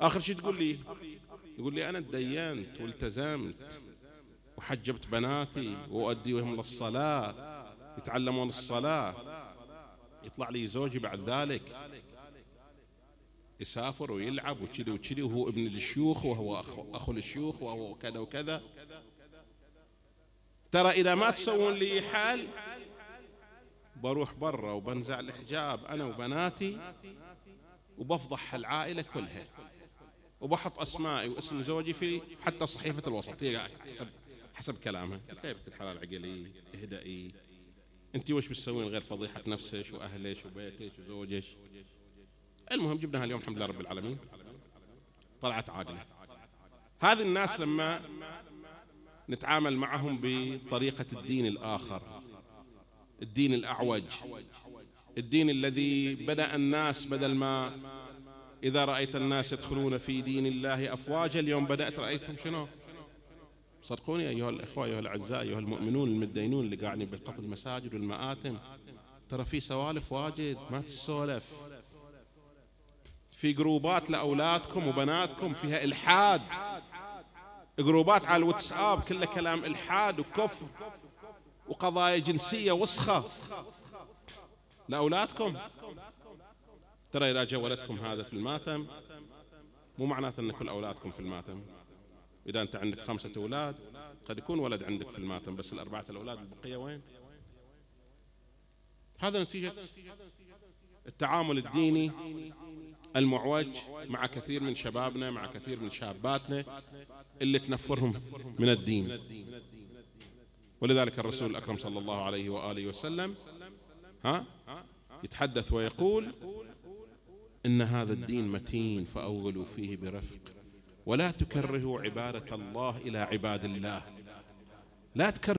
آخر شيء تقول لي يقول لي أنا تدينت والتزمت وحجبت بناتي وأؤديهم للصلاة يتعلمون الصلاة يطلع لي زوجي بعد ذلك يسافر ويلعب وكذي وكذي وهو ابن الشيوخ وهو أخو, أخو الشيوخ وهو كذا وكذا ترى إذا ما تسوون لي حال بروح برا وبنزع الحجاب أنا وبناتي وبفضح العائلة كلها وبحط أسمائي واسم زوجي في حتى صحيفة الوسط هي حسب, حسب كلامها يا بنت الحلال عقلي اهدئي انت وش بتسوين غير فضيحة نفسك وأهلك وبيتك وزوجك المهم جبناها اليوم الحمد لله رب العالمين طلعت عاقلة هذه الناس لما نتعامل معهم بطريقة الدين الآخر الدين الأعوج الدين الذي بدأ الناس بدل ما إذا رأيت الناس يدخلون في دين الله أفواجا اليوم بدأت رأيتهم شنو صدقوني أيها الإخوة أيها الأعزاء أيها المؤمنون المدينون اللي قاعدين بقتل المساجد والمآتم ترى في سوالف واجد ما تسولف في جروبات لأولادكم وبناتكم فيها إلحاد جروبات على الواتساب كلها كلام إلحاد وكفر وقضايا جنسية وسخة لأولادكم ترى إذا جاء ولدكم هذا في الماتم مو معناته أن كل أولادكم في الماتم إذا أنت عندك خمسة أولاد قد يكون ولد عندك في الماتم بس الأربعة الأولاد البقية وين هذا نتيجة التعامل الديني المعوج مع كثير من شبابنا مع كثير من شاباتنا اللي تنفرهم من الدين ولذلك الرسول الأكرم صلى الله عليه وآله وسلم ها يتحدث ويقول إن هذا الدين متين فأولوا فيه برفق ولا تكرهوا عبادة الله إلى عباد الله لا تكرهوا